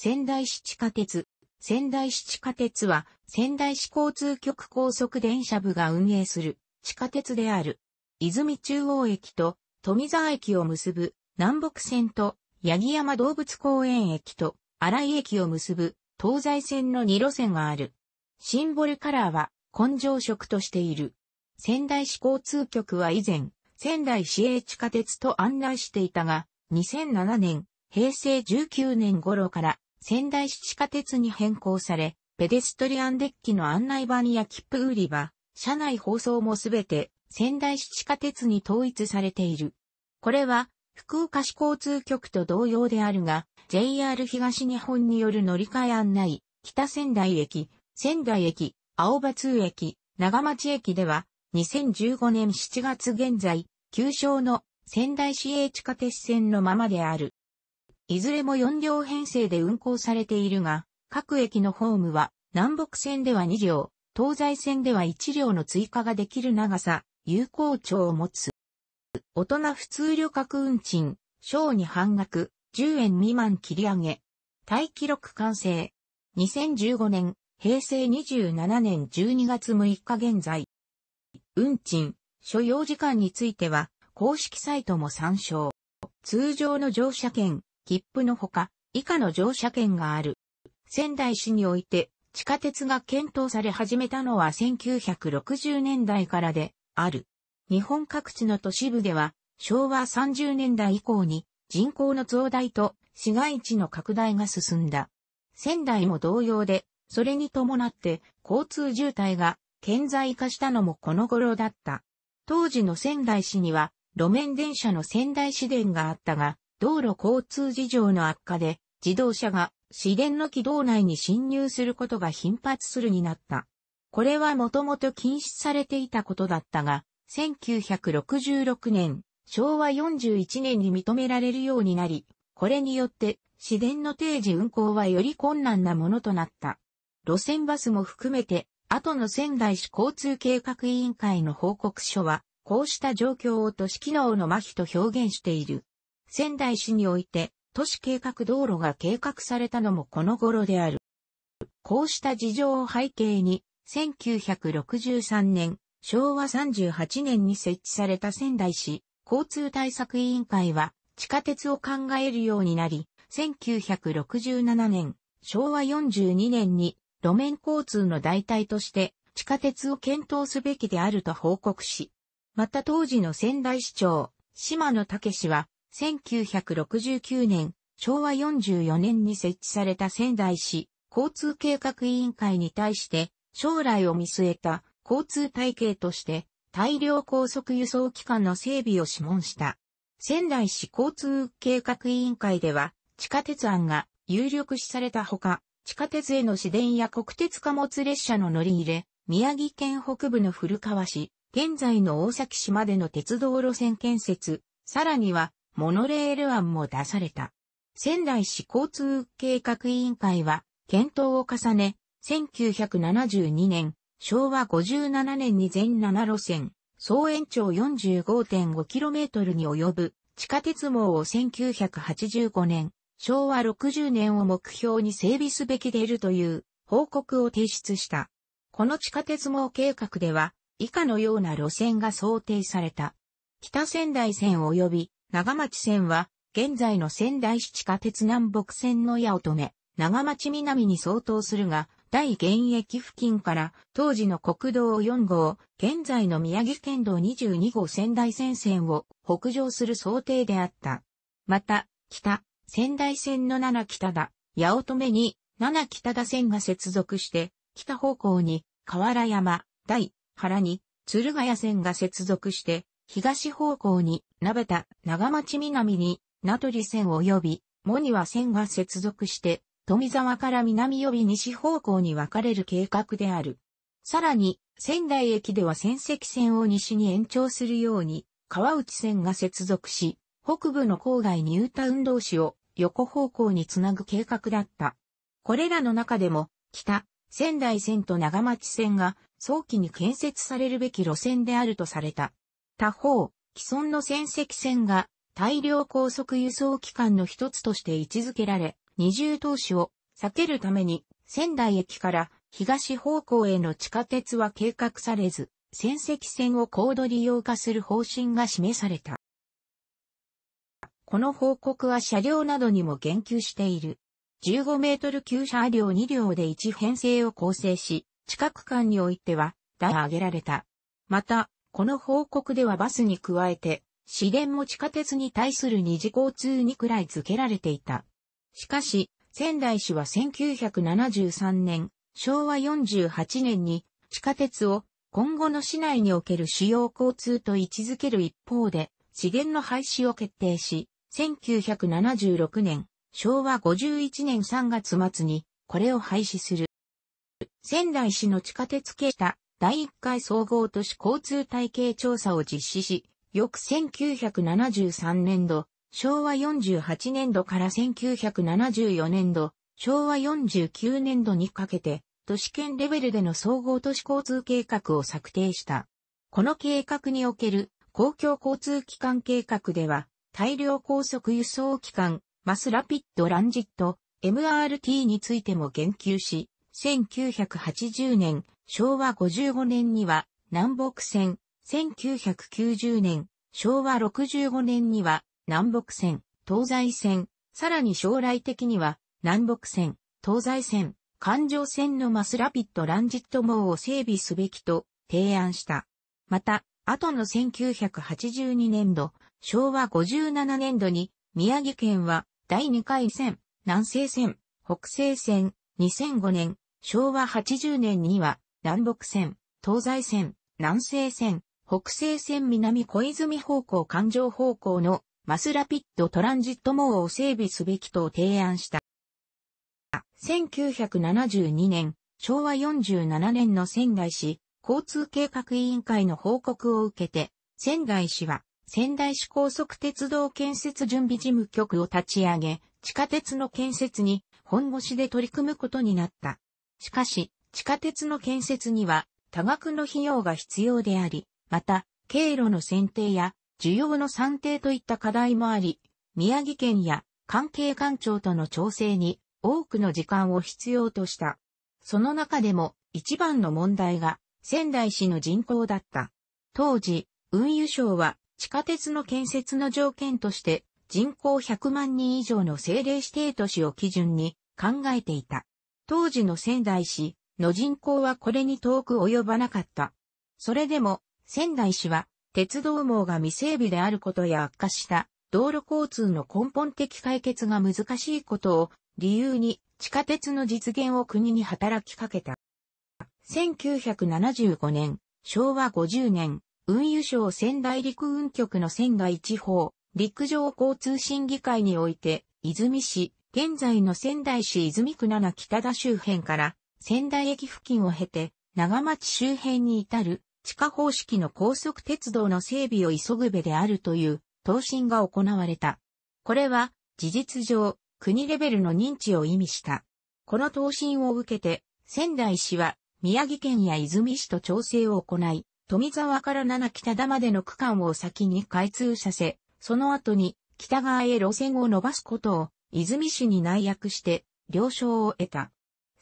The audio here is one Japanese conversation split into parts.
仙台市地下鉄。仙台市地下鉄は仙台市交通局高速電車部が運営する地下鉄である。泉中央駅と富沢駅を結ぶ南北線と八木山動物公園駅と荒井駅を結ぶ東西線の2路線がある。シンボルカラーは根性色としている。仙台市交通局は以前、仙台市営地下鉄と案内していたが、2007年、平成19年頃から仙台市地下鉄に変更され、ペデストリアンデッキの案内板や切符売り場、車内放送もすべて仙台市地下鉄に統一されている。これは福岡市交通局と同様であるが、JR 東日本による乗り換え案内、北仙台駅、仙台駅、青葉通駅、長町駅では、2015年7月現在、旧称の仙台市営地下鉄線のままである。いずれも4両編成で運行されているが、各駅のホームは南北線では2両、東西線では1両の追加ができる長さ、有効長を持つ。大人普通旅客運賃、小に半額、10円未満切り上げ。大記録完成。2015年、平成27年12月6日現在。運賃、所要時間については、公式サイトも参照。通常の乗車券、切符のほか、以下の乗車券がある。仙台市において、地下鉄が検討され始めたのは1960年代からで、ある。日本各地の都市部では、昭和30年代以降に、人口の増大と市街地の拡大が進んだ。仙台も同様で、それに伴って交通渋滞が顕在化したのもこの頃だった。当時の仙台市には路面電車の仙台市電があったが、道路交通事情の悪化で、自動車が市電の軌道内に侵入することが頻発するになった。これはもともと禁止されていたことだったが、1966年、昭和41年に認められるようになり、これによって市電の定時運行はより困難なものとなった。路線バスも含めて、後の仙台市交通計画委員会の報告書は、こうした状況を都市機能の麻痺と表現している。仙台市において、都市計画道路が計画されたのもこの頃である。こうした事情を背景に、1963年、昭和38年に設置された仙台市交通対策委員会は地下鉄を考えるようになり、1967年、昭和42年に路面交通の代替として地下鉄を検討すべきであると報告し、また当時の仙台市長、島野武氏は1969年、昭和44年に設置された仙台市交通計画委員会に対して、将来を見据えた交通体系として、大量高速輸送機関の整備を諮問した。仙台市交通計画委員会では、地下鉄案が有力視されたほか、地下鉄への市電や国鉄貨物列車の乗り入れ、宮城県北部の古川市、現在の大崎市までの鉄道路線建設、さらにはモノレール案も出された。仙台市交通計画委員会は、検討を重ね、1972年、昭和57年に全7路線、総延長 45.5km に及ぶ地下鉄網を1985年、昭和60年を目標に整備すべきでいるという報告を提出した。この地下鉄網計画では、以下のような路線が想定された。北仙台線及び長町線は、現在の仙台市地下鉄南北線の八乙女、長町南に相当するが、大現役付近から当時の国道4号、現在の宮城県道22号仙台線線を北上する想定であった。また、北、仙台線の七北田、八乙女に七北田線が接続して、北方向に河原山、大、原に鶴ヶ谷線が接続して、東方向に、鍋田、長町南に、名取線及び、モには線が接続して、富沢から南及び西方向に分かれる計画である。さらに、仙台駅では仙石線を西に延長するように、川内線が接続し、北部の郊外ニュータウン同士を横方向につなぐ計画だった。これらの中でも、北、仙台線と長町線が早期に建設されるべき路線であるとされた。他方、既存の戦績船が大量高速輸送機関の一つとして位置づけられ、二重投資を避けるために仙台駅から東方向への地下鉄は計画されず、戦績船を高度利用化する方針が示された。この報告は車両などにも言及している。15メートル級車両2両で1編成を構成し、近く間においては、台挙げられた。また、この報告ではバスに加えて、市電も地下鉄に対する二次交通にくらい付けられていた。しかし、仙台市は1973年、昭和48年に地下鉄を今後の市内における主要交通と位置づける一方で、資源の廃止を決定し、1976年、昭和51年3月末に、これを廃止する。仙台市の地下鉄系下、第1回総合都市交通体系調査を実施し、翌1973年度、昭和48年度から1974年度、昭和49年度にかけて、都市圏レベルでの総合都市交通計画を策定した。この計画における公共交通機関計画では、大量高速輸送機関、マスラピッドランジット、MRT についても言及し、1980年、昭和55年には南北線、1990年、昭和65年には南北線、東西線、さらに将来的には南北線、東西線、環状線のマスラピッドランジット網を整備すべきと提案した。また、後の1982年度、昭和57年度に宮城県は第2回線、南西線、北西線、2005年、昭和80年には南北線、東西線、南西線、北西線南小泉方向環状方向のマスラピッドトランジット網を整備すべきと提案した。1972年、昭和47年の仙台市交通計画委員会の報告を受けて、仙台市は仙台市高速鉄道建設準備事務局を立ち上げ、地下鉄の建設に本腰で取り組むことになった。しかし、地下鉄の建設には多額の費用が必要であり、また、経路の選定や需要の算定といった課題もあり、宮城県や関係官庁との調整に多くの時間を必要とした。その中でも一番の問題が仙台市の人口だった。当時、運輸省は地下鉄の建設の条件として人口100万人以上の政令指定都市を基準に考えていた。当時の仙台市、の人口はこれに遠く及ばなかった。それでも、仙台市は、鉄道網が未整備であることや悪化した道路交通の根本的解決が難しいことを理由に地下鉄の実現を国に働きかけた。1975年、昭和50年、運輸省仙台陸運局の仙台地方、陸上交通審議会において、泉市、現在の仙台市泉区7北田周辺から、仙台駅付近を経て、長町周辺に至る地下方式の高速鉄道の整備を急ぐべであるという答申が行われた。これは事実上国レベルの認知を意味した。この答申を受けて仙台市は宮城県や泉市と調整を行い、富沢から七北田までの区間を先に開通させ、その後に北側へ路線を伸ばすことを泉市に内約して了承を得た。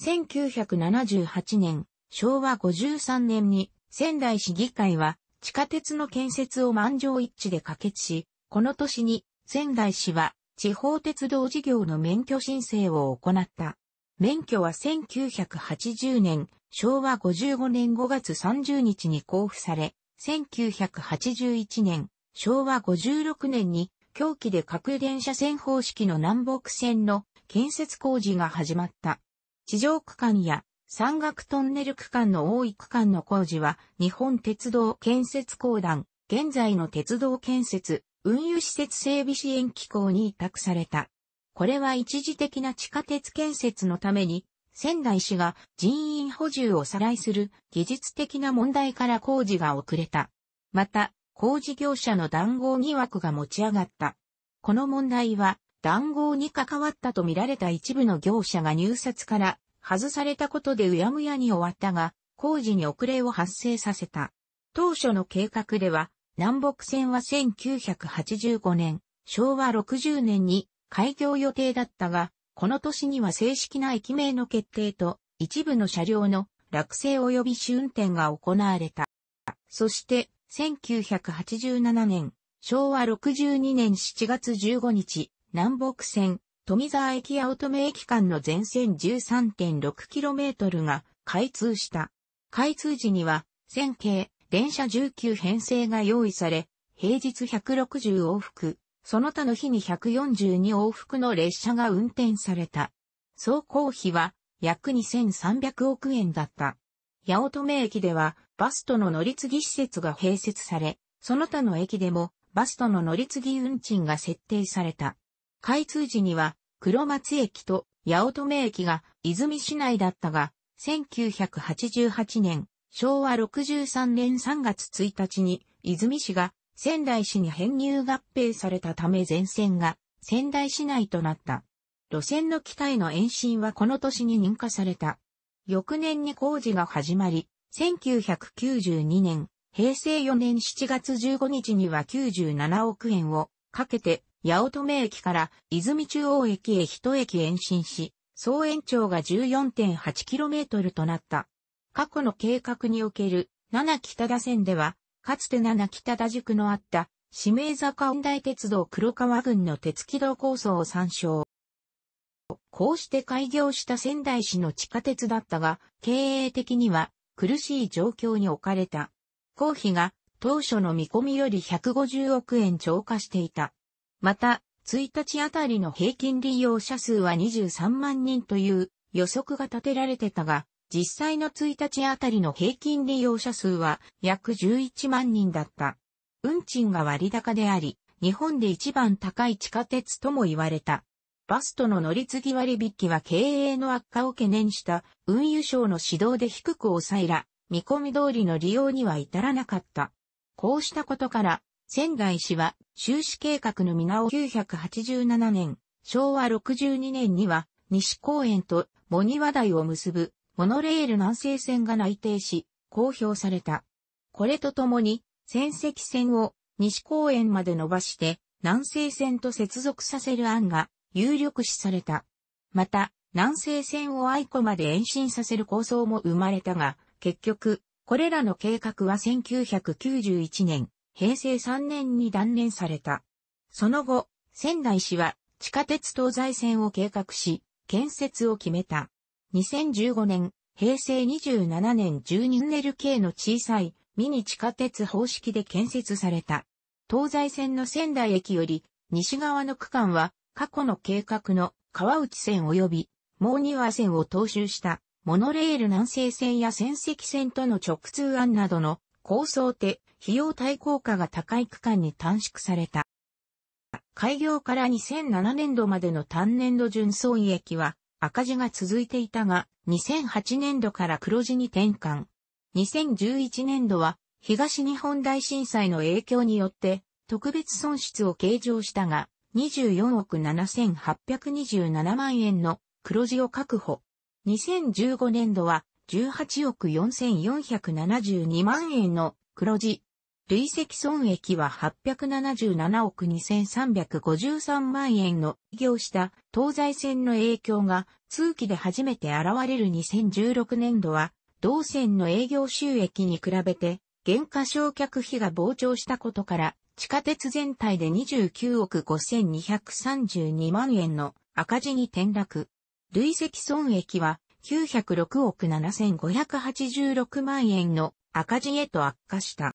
1978年、昭和53年に仙台市議会は地下鉄の建設を満場一致で可決し、この年に仙台市は地方鉄道事業の免許申請を行った。免許は1980年、昭和55年5月30日に交付され、1981年、昭和56年に、狂気で各電車線方式の南北線の建設工事が始まった。地上区間や山岳トンネル区間の多い区間の工事は日本鉄道建設公団、現在の鉄道建設、運輸施設整備支援機構に委託された。これは一時的な地下鉄建設のために、仙台市が人員補充をさらいする技術的な問題から工事が遅れた。また、工事業者の談合疑惑が持ち上がった。この問題は談合に関わったと見られた一部の業者が入札から外されたことでうやむやに終わったが、工事に遅れを発生させた。当初の計画では、南北線は1985年、昭和60年に開業予定だったが、この年には正式な駅名の決定と、一部の車両の落成及び試運転が行われた。そして、1987年、昭和62年7月15日、南北線、富沢駅八乙女駅間の全線 13.6km が開通した。開通時には、線形、電車19編成が用意され、平日160往復、その他の日に142往復の列車が運転された。総工費は約2300億円だった。八乙女駅ではバスとの乗り継ぎ施設が併設され、その他の駅でもバスとの乗り継ぎ運賃が設定された。開通時には黒松駅と八乙女駅が泉市内だったが、1988年、昭和63年3月1日に泉市が仙台市に編入合併されたため全線が仙台市内となった。路線の北への延伸はこの年に認可された。翌年に工事が始まり、1992年、平成4年7月15日には97億円をかけて八乙女駅から泉中央駅へ一駅延伸し、総延長が 14.8km となった。過去の計画における七北田線では、かつて七北田塾のあった指名坂音大鉄道黒川郡の鉄軌道構想を参照。こうして開業した仙台市の地下鉄だったが、経営的には苦しい状況に置かれた。公費が当初の見込みより150億円超過していた。また、1日あたりの平均利用者数は23万人という予測が立てられてたが、実際の1日あたりの平均利用者数は約11万人だった。運賃が割高であり、日本で一番高い地下鉄とも言われた。バスとの乗り継ぎ割引は経営の悪化を懸念した運輸省の指導で低く抑えら、見込み通りの利用には至らなかった。こうしたことから、仙台市は収支計画の見直し987年、昭和62年には西公園とニワ台を結ぶモノレール南西線が内定し、公表された。これとともに、仙石線を西公園まで伸ばして南西線と接続させる案が有力視された。また、南西線を愛子まで延伸させる構想も生まれたが、結局、これらの計画は1991年、平成3年に断念された。その後、仙台市は地下鉄東西線を計画し、建設を決めた。2015年、平成27年12ネル系の小さいミニ地下鉄方式で建設された。東西線の仙台駅より西側の区間は過去の計画の川内線及び毛庭線を踏襲したモノレール南西線や仙石線との直通案などの構想手費用対効果が高い区間に短縮された。開業から2007年度までの単年度純損益は赤字が続いていたが、2008年度から黒字に転換。2011年度は東日本大震災の影響によって特別損失を計上したが、24億7827万円の黒字を確保。2015年度は18億4472万円の黒字累積損益は877億2353万円の業した東西線の影響が通期で初めて現れる2016年度は同線の営業収益に比べて減価償却費が膨張したことから地下鉄全体で29億5232万円の赤字に転落。累積損益は906億7586万円の赤字へと悪化した。